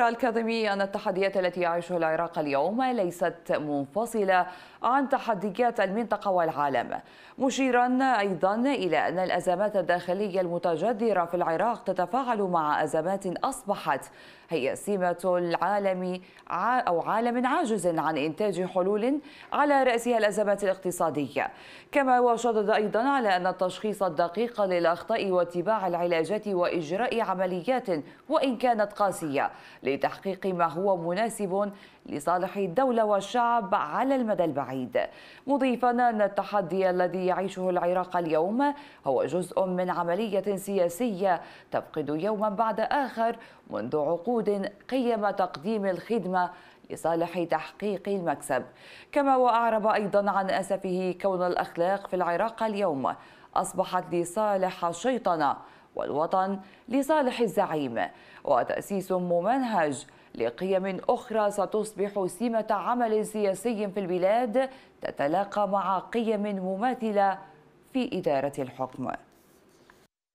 الكاظمي أن التحديات التي يعيشها العراق اليوم ليست منفصلة عن تحديات المنطقة والعالم مشيرا أيضا إلى أن الأزمات الداخلية المتجذرة في العراق تتفاعل مع أزمات أصبحت هي سمة العالم أو عالم عاجز عن إنتاج حلول على رأسها الأزمات الاقتصادية كما وشدد أيضا على أن التشخيص الدقيق للأخطاء واتباع العلاجات وإجراء عمليات وإن كانت قاسية لتحقيق ما هو مناسب لصالح الدولة والشعب على المدى البعيد مضيفا أن التحدي الذي يعيشه العراق اليوم هو جزء من عملية سياسية تفقد يوما بعد آخر منذ عقود قيم تقديم الخدمة لصالح تحقيق المكسب كما وأعرب أيضا عن أسفه كون الأخلاق في العراق اليوم أصبحت لصالح الشيطنة والوطن لصالح الزعيم وتأسيس ممنهج لقيم أخرى ستصبح سمة عمل سياسي في البلاد تتلاقى مع قيم مماثلة في إدارة الحكم